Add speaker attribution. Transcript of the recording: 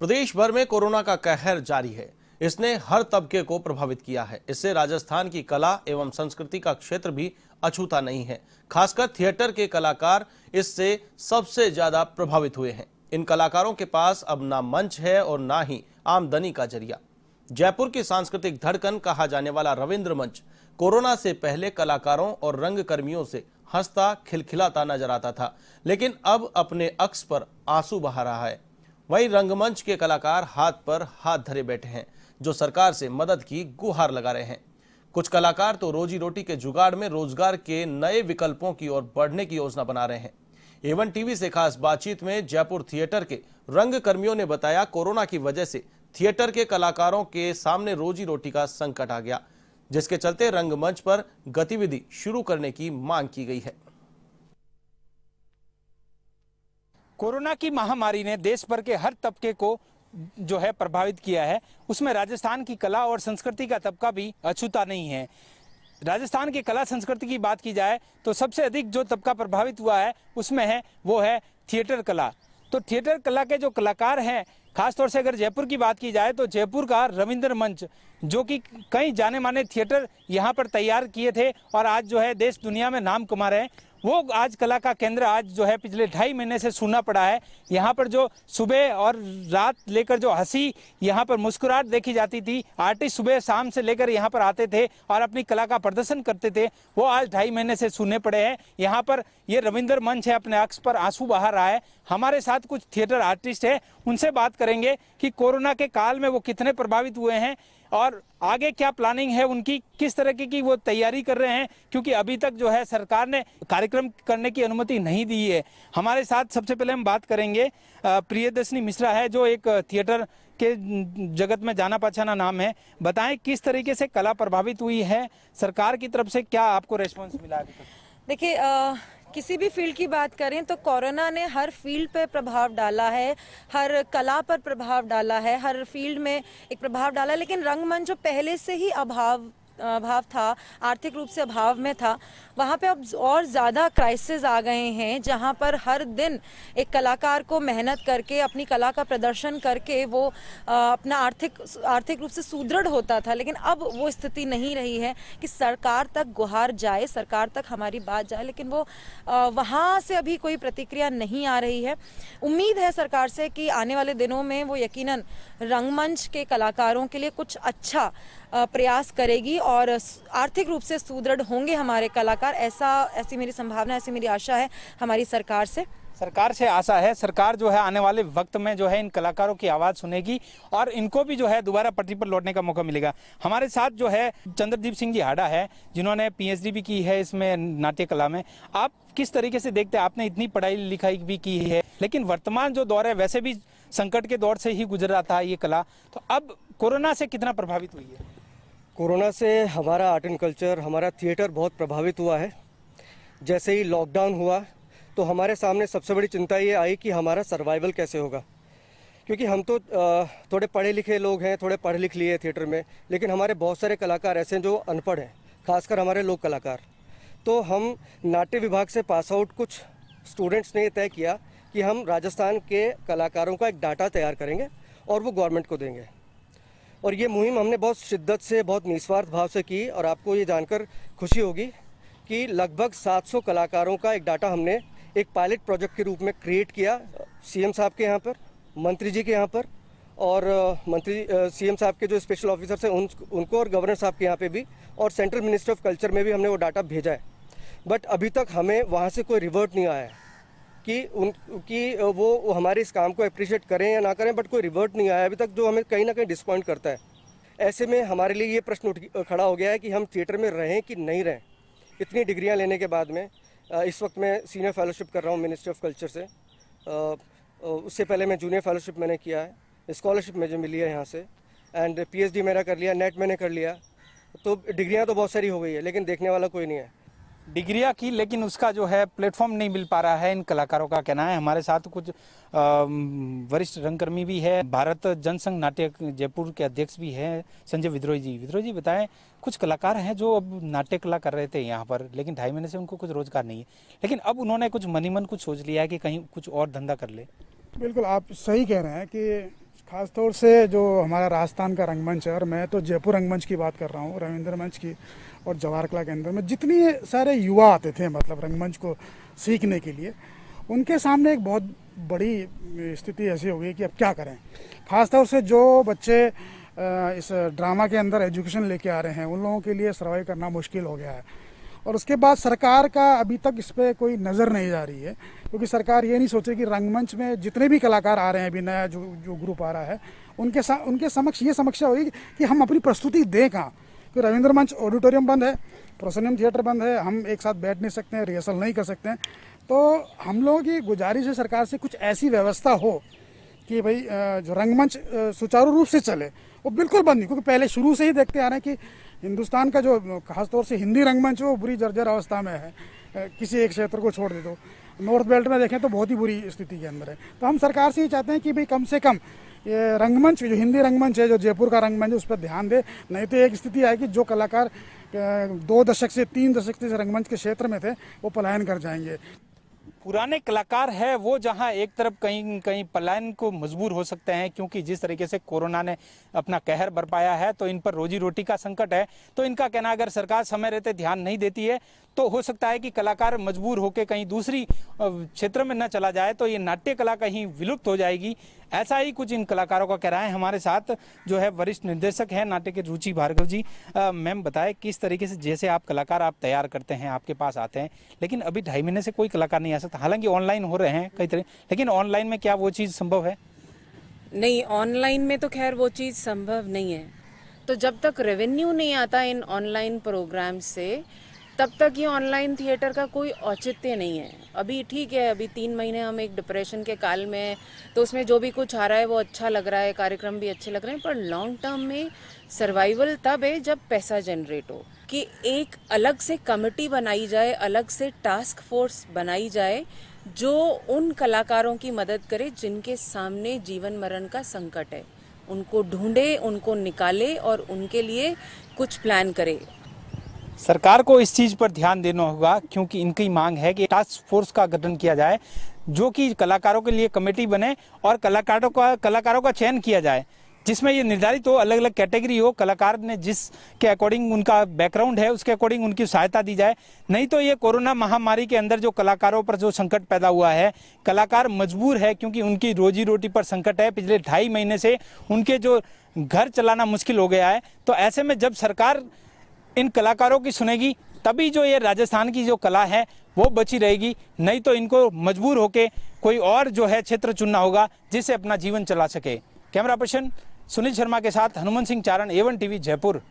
Speaker 1: प्रदेश भर में कोरोना का कहर जारी है इसने हर तबके को प्रभावित किया है इससे राजस्थान की कला एवं संस्कृति का क्षेत्र भी अछूता नहीं है खासकर थिएटर के कलाकार इससे सबसे ज्यादा प्रभावित हुए हैं इन कलाकारों के पास अब ना मंच है और ना ही आमदनी का जरिया जयपुर की सांस्कृतिक धड़कन कहा जाने वाला रविंद्र मंच कोरोना से पहले कलाकारों और रंगकर्मियों से हंसता खिलखिलाता नजर आता था लेकिन अब अपने अक्स पर आंसू बहा रहा है वहीं रंगमंच के कलाकार हाथ पर हाथ धरे बैठे हैं जो सरकार से मदद की गुहार लगा रहे हैं कुछ कलाकार तो रोजी रोटी के जुगाड़ में रोजगार के नए विकल्पों की ओर बढ़ने की योजना बना रहे हैं एवन टीवी से खास बातचीत में जयपुर थिएटर के रंग कर्मियों ने बताया कोरोना की वजह से थिएटर के कलाकारों के सामने रोजी रोटी का संकट आ गया जिसके चलते रंगमंच पर गतिविधि शुरू करने की मांग की गई है
Speaker 2: कोरोना की महामारी ने देश भर के हर तबके को जो है प्रभावित किया है उसमें राजस्थान की कला और संस्कृति का तबका भी अछूता नहीं है राजस्थान की कला संस्कृति की बात की जाए तो सबसे अधिक जो तबका प्रभावित हुआ है उसमें है वो है थिएटर कला तो थिएटर कला के जो कलाकार हैं खासतौर से अगर जयपुर की बात की जाए तो जयपुर का रविंद्र मंच जो कि कई जाने माने थिएटर यहाँ पर तैयार किए थे और आज जो है देश दुनिया में नाम कमा रहे हैं वो आज कला का केंद्र आज जो है पिछले ढाई महीने से सुना पड़ा है यहाँ पर जो सुबह और रात लेकर जो हंसी यहाँ पर मुस्कुराहट देखी जाती थी आर्टिस्ट सुबह शाम से लेकर यहाँ पर आते थे और अपनी कला का प्रदर्शन करते थे वो आज ढाई महीने से सुनने पड़े हैं यहाँ पर ये रविंदर मंच है अपने अक्ष पर आंसू बहा रहा है हमारे साथ कुछ थिएटर आर्टिस्ट है उनसे बात करेंगे कि कोरोना के काल में वो कितने प्रभावित हुए हैं और आगे क्या प्लानिंग है उनकी किस तरह की वो तैयारी कर रहे हैं क्योंकि अभी तक जो है सरकार ने कार्यक्रम करने की अनुमति नहीं दी है हमारे साथ सबसे पहले हम बात करेंगे प्रियदर्शनी मिश्रा है जो एक थिएटर के जगत में जाना पहचाना नाम है बताएं किस तरीके से कला प्रभावित हुई है सरकार की तरफ से क्या आपको रेस्पॉन्स मिला देखिए किसी भी
Speaker 1: फील्ड की बात करें तो कोरोना ने हर फील्ड पर प्रभाव डाला है हर कला पर प्रभाव डाला है हर फील्ड में एक प्रभाव डाला लेकिन रंगमंच जो पहले से ही अभाव अभाव था आर्थिक रूप से अभाव में था वहाँ पे अब और ज़्यादा क्राइसिस आ गए हैं जहाँ पर हर दिन एक कलाकार को मेहनत करके अपनी कला का प्रदर्शन करके वो अपना आर्थिक आर्थिक रूप से सुदृढ़ होता था लेकिन अब वो स्थिति नहीं रही है कि सरकार तक गुहार जाए सरकार तक हमारी बात जाए लेकिन वो वहाँ से अभी कोई प्रतिक्रिया नहीं आ रही है उम्मीद है सरकार से कि आने वाले दिनों में वो यकीनन रंगमंच के कलाकारों के लिए कुछ अच्छा प्रयास करेगी और आर्थिक रूप से सुदृढ़ होंगे हमारे कलाकार ऐसा ऐसी मेरी संभावना ऐसी मेरी आशा है
Speaker 2: हमारी सरकार से सरकार से आशा है सरकार जो है आने वाले वक्त में जो है इन कलाकारों की आवाज़ सुनेगी और इनको भी जो है दोबारा पटरी पर लौटने का मौका मिलेगा हमारे साथ जो है चंद्रदीप सिंह जी हाडा है जिन्होंने पीएचडी भी की है इसमें नाट्य कला में आप किस तरीके से देखते हैं आपने इतनी पढ़ाई लिखाई भी की है लेकिन वर्तमान जो दौर है वैसे भी संकट के दौर से ही गुजर रहा था ये कला तो अब कोरोना से कितना प्रभावित हुई है
Speaker 3: कोरोना से हमारा आर्ट एंड कल्चर हमारा थिएटर बहुत प्रभावित हुआ है जैसे ही लॉकडाउन हुआ तो हमारे सामने सबसे बड़ी चिंता ये आई कि हमारा सर्वाइवल कैसे होगा क्योंकि हम तो थोड़े पढ़े लिखे लोग हैं थोड़े पढ़ लिख लिए थिएटर में लेकिन हमारे बहुत सारे कलाकार ऐसे हैं जो अनपढ़ हैं खासकर हमारे लोक कलाकार तो हम नाट्य विभाग से पास आउट कुछ स्टूडेंट्स ने तय किया कि हम राजस्थान के कलाकारों का एक डाटा तैयार करेंगे और वो गवर्नमेंट को देंगे और ये मुहिम हमने बहुत शिद्दत से बहुत निस्वार्थ भाव से की और आपको ये जानकर खुशी होगी कि लगभग 700 कलाकारों का एक डाटा हमने एक पायलट प्रोजेक्ट के रूप में क्रिएट किया सीएम साहब के यहाँ पर मंत्री जी के यहाँ पर और मंत्री सीएम साहब के जो स्पेशल ऑफिसर्स हैं उन, उनको और गवर्नर साहब के यहाँ पे भी और सेंट्रल मिनिस्टर ऑफ कल्चर में भी हमने वो डाटा भेजा है बट अभी तक हमें वहाँ से कोई रिवर्ट नहीं आया है कि उनकी वो हमारे इस काम को अप्रिशिएट करें या ना करें बट कोई रिवर्ट नहीं आया अभी तक जो हमें कहीं ना कहीं डिसपॉइंट करता है ऐसे में हमारे लिए ये प्रश्न उठ खड़ा हो गया है कि हम थिएटर में रहें कि नहीं रहें इतनी डिग्रियाँ लेने के बाद में इस वक्त मैं सीनियर फेलोशिप कर रहा हूँ मिनिस्ट्री ऑफ कल्चर से उससे पहले मैं जूनियर फेलोशिप मैंने किया है स्कॉलरशिप मुझे मिली है यहाँ से एंड पी मेरा कर लिया नेट मैंने कर लिया तो डिग्रियाँ तो बहुत सारी हो गई है लेकिन देखने वाला कोई नहीं है
Speaker 2: डिग्रिया की लेकिन उसका जो है प्लेटफॉर्म नहीं मिल पा रहा है इन कलाकारों का कहना है हमारे साथ कुछ वरिष्ठ रंगकर्मी भी है भारत जनसंघ नाट्य जयपुर के अध्यक्ष भी हैं संजय विद्रोही जी विद्रोही जी बताएं कुछ कलाकार हैं जो अब नाट्य कला कर रहे थे यहाँ पर लेकिन ढाई महीने से उनको कुछ रोजगार नहीं है लेकिन अब उन्होंने कुछ मनी मन कुछ सोच लिया है कि कहीं कुछ और धंधा कर ले
Speaker 4: बिल्कुल आप सही कह रहे हैं कि खासतौर से जो हमारा राजस्थान का रंगमंच है और मैं तो जयपुर रंगमंच की बात कर रहा हूँ रविंद्र मंच की और जवाहर कला केंद्र में जितने सारे युवा आते थे मतलब रंगमंच को सीखने के लिए उनके सामने एक बहुत बड़ी स्थिति ऐसी हो गई कि अब क्या करें खासतौर से जो बच्चे इस ड्रामा के अंदर एजुकेशन लेके आ रहे हैं उन लोगों के लिए सर्वाइव करना मुश्किल हो गया है और उसके बाद सरकार का अभी तक इस पर कोई नज़र नहीं जा रही है क्योंकि सरकार ये नहीं सोचे कि रंगमंच में जितने भी कलाकार आ रहे हैं अभी नया जो जो ग्रुप आ रहा है उनके साथ उनके समक्ष ये समस्या होगी कि हम अपनी प्रस्तुति दें कहाँ क्योंकि रविंद्र मंच ऑडिटोरियम बंद है प्रोसनियम थिएटर बंद है हम एक साथ बैठ नहीं सकते हैं रिहर्सल नहीं कर सकते हैं तो हम लोगों की गुजारिश है सरकार से कुछ ऐसी व्यवस्था हो कि भाई जो रंगमंच सुचारू रूप से चले वो बिल्कुल बंद नहीं क्योंकि पहले शुरू से ही देखते आ रहे हैं कि हिंदुस्तान का जो खासतौर से हिंदी रंगमंच वो बुरी जर्जर अवस्था में है किसी एक क्षेत्र को छोड़ दे दो नॉर्थ बेल्ट में देखें तो बहुत ही बुरी स्थिति के अंदर है तो हम सरकार से ये चाहते हैं कि भाई कम से कम ये रंगमंच जो हिंदी रंगमंच है जो जयपुर का रंगमंच है उस पर ध्यान दे नहीं तो एक स्थिति आएगी जो कलाकार दो दशक से तीन दशक से रंगमंच के क्षेत्र में थे वो पलायन कर जाएंगे
Speaker 2: पुराने कलाकार है वो जहां एक तरफ कहीं कहीं पलायन को मजबूर हो सकते हैं क्योंकि जिस तरीके से कोरोना ने अपना कहर बरपाया है तो इन पर रोजी रोटी का संकट है तो इनका कहना अगर सरकार समय रहते ध्यान नहीं देती है तो हो सकता है कि कलाकार मजबूर होकर कहीं दूसरी क्षेत्र में न चला जाए तो ये नाट्य कला कहीं विलुप्त हो जाएगी ऐसा ही कुछ इन कलाकारों का कह रहा है हमारे साथ जो है वरिष्ठ निर्देशक है नाट्य के रुचि भार्गव जी मैम बताए किस तरीके से जैसे आप कलाकार आप तैयार करते हैं आपके पास आते हैं लेकिन अभी ढाई महीने से कोई कलाकार नहीं आ सकता तो हालांकि ऑनलाइन हो रहे हैं कई तरह लेकिन ऑनलाइन में क्या वो चीज़ संभव है नहीं ऑनलाइन में तो खैर वो चीज़ संभव नहीं है तो जब तक रेवेन्यू नहीं आता इन ऑनलाइन प्रोग्राम से तब तक ये ऑनलाइन थिएटर का कोई औचित्य नहीं है अभी ठीक है अभी तीन महीने हम एक डिप्रेशन के काल में हैं तो उसमें जो भी कुछ आ रहा है वो अच्छा लग रहा है कार्यक्रम भी अच्छे लग रहे हैं पर लॉन्ग टर्म में सर्वाइवल तब है जब पैसा जनरेट हो कि एक अलग से कमेटी बनाई जाए अलग से टास्क फोर्स बनाई जाए जो उन कलाकारों की मदद करे जिनके सामने जीवन मरण का संकट है उनको ढूंढे उनको निकाले और उनके लिए कुछ प्लान करे सरकार को इस चीज़ पर ध्यान देना होगा क्योंकि इनकी मांग है कि टास्क फोर्स का गठन किया जाए जो कि कलाकारों के लिए कमेटी बने और कलाकारों का कलाकारों का चयन किया जाए जिसमें ये निर्धारित हो अलग अलग कैटेगरी हो कलाकार ने जिस के अकॉर्डिंग उनका बैकग्राउंड है उसके अकॉर्डिंग उनकी सहायता दी जाए नहीं तो ये कोरोना महामारी के अंदर जो कलाकारों पर जो संकट पैदा हुआ है कलाकार मजबूर है क्योंकि उनकी रोजी रोटी पर संकट है पिछले ढाई महीने से उनके जो घर चलाना मुश्किल हो गया है तो ऐसे में जब सरकार इन कलाकारों की सुनेगी तभी जो ये राजस्थान की जो कला है वो बची रहेगी नहीं तो इनको मजबूर होके कोई और जो है क्षेत्र चुनना होगा जिससे अपना जीवन चला सके कैमरा पर्सन सुनील शर्मा के साथ हनुमान सिंह चारण एवन टीवी जयपुर